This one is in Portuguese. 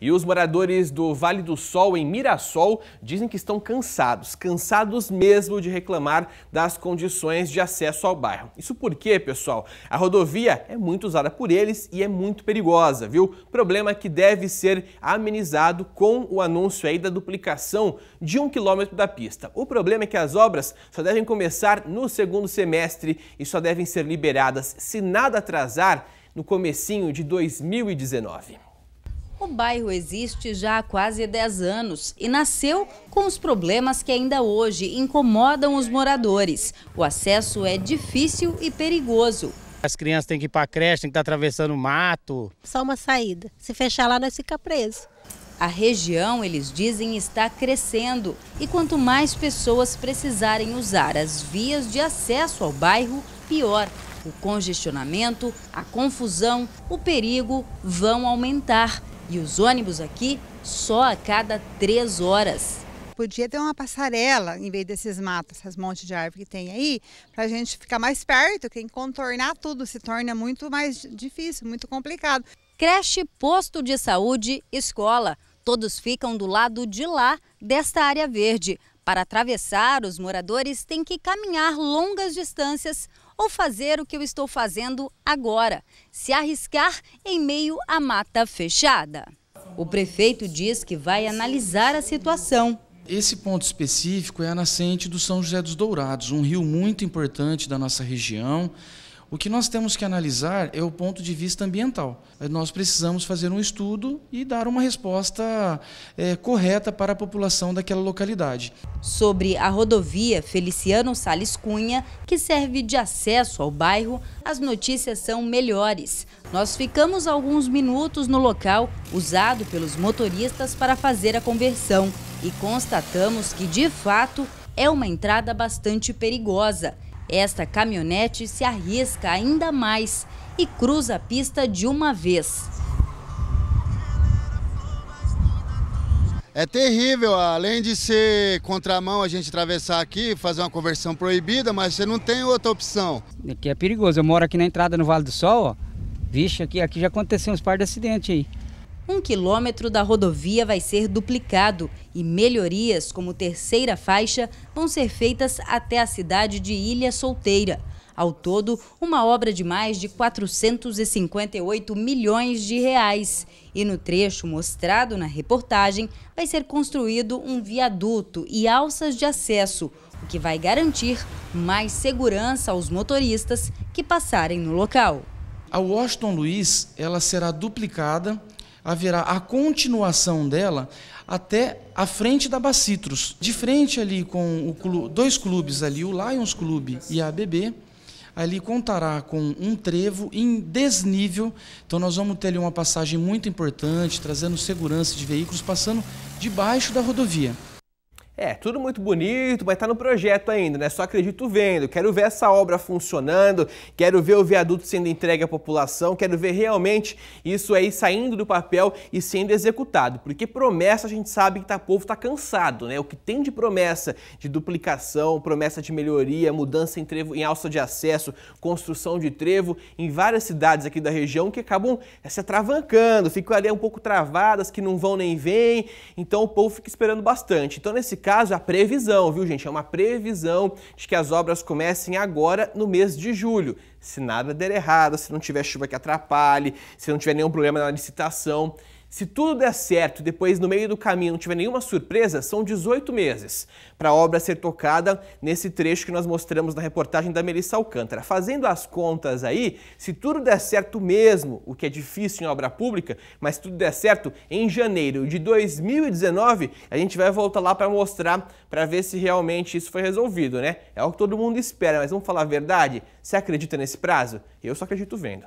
E os moradores do Vale do Sol, em Mirassol, dizem que estão cansados, cansados mesmo de reclamar das condições de acesso ao bairro. Isso porque, pessoal, a rodovia é muito usada por eles e é muito perigosa, viu? Problema que deve ser amenizado com o anúncio aí da duplicação de um quilômetro da pista. O problema é que as obras só devem começar no segundo semestre e só devem ser liberadas, se nada atrasar, no comecinho de 2019. O bairro existe já há quase 10 anos e nasceu com os problemas que ainda hoje incomodam os moradores. O acesso é difícil e perigoso. As crianças têm que ir para a creche, têm que estar tá atravessando o mato. Só uma saída. Se fechar lá, nós ficamos presos. A região, eles dizem, está crescendo e quanto mais pessoas precisarem usar as vias de acesso ao bairro, pior. O congestionamento, a confusão, o perigo vão aumentar e os ônibus aqui só a cada três horas. Podia ter uma passarela em vez desses matos, essas montes de árvore que tem aí, para a gente ficar mais perto, Quem contornar tudo se torna muito mais difícil, muito complicado. Creche, posto de saúde, escola, todos ficam do lado de lá desta área verde, para atravessar, os moradores têm que caminhar longas distâncias ou fazer o que eu estou fazendo agora, se arriscar em meio à mata fechada. O prefeito diz que vai analisar a situação. Esse ponto específico é a nascente do São José dos Dourados, um rio muito importante da nossa região, o que nós temos que analisar é o ponto de vista ambiental. Eh, nós precisamos fazer um estudo e dar uma resposta é, correta para a população daquela localidade. Sobre a rodovia Feliciano Sales Cunha, que serve de acesso ao bairro, as notícias são melhores. Nós ficamos alguns minutos no local usado pelos motoristas para fazer a conversão e constatamos que, de fato, é uma entrada bastante perigosa. Esta caminhonete se arrisca ainda mais e cruza a pista de uma vez. É terrível, além de ser contramão a gente atravessar aqui, fazer uma conversão proibida, mas você não tem outra opção. Aqui é perigoso, eu moro aqui na entrada no Vale do Sol, ó. Vixe, aqui, aqui já aconteceu uns par de acidentes aí um quilômetro da rodovia vai ser duplicado e melhorias, como terceira faixa, vão ser feitas até a cidade de Ilha Solteira. Ao todo, uma obra de mais de 458 milhões de reais. E no trecho mostrado na reportagem, vai ser construído um viaduto e alças de acesso, o que vai garantir mais segurança aos motoristas que passarem no local. A Washington Luiz ela será duplicada haverá a continuação dela até a frente da Bacitros. De frente ali com dois clubes ali, o Lions Clube e a ABB, ali contará com um trevo em desnível. Então nós vamos ter ali uma passagem muito importante, trazendo segurança de veículos passando debaixo da rodovia. É, tudo muito bonito, mas está no projeto ainda, né? Só acredito vendo. Quero ver essa obra funcionando, quero ver o viaduto sendo entregue à população, quero ver realmente isso aí saindo do papel e sendo executado. Porque promessa a gente sabe que tá, o povo está cansado, né? O que tem de promessa de duplicação, promessa de melhoria, mudança em, trevo, em alça de acesso, construção de trevo em várias cidades aqui da região que acabam eh, se atravancando, ficam ali um pouco travadas, que não vão nem vêm, então o povo fica esperando bastante. Então, nesse caso, a previsão, viu, gente? É uma previsão de que as obras comecem agora no mês de julho. Se nada der errado, se não tiver chuva que atrapalhe, se não tiver nenhum problema na licitação. Se tudo der certo e depois no meio do caminho não tiver nenhuma surpresa, são 18 meses para a obra ser tocada nesse trecho que nós mostramos na reportagem da Melissa Alcântara. Fazendo as contas aí, se tudo der certo mesmo, o que é difícil em obra pública, mas se tudo der certo, em janeiro de 2019 a gente vai voltar lá para mostrar, para ver se realmente isso foi resolvido, né? É o que todo mundo espera, mas vamos falar a verdade? Você acredita nesse prazo? Eu só acredito vendo.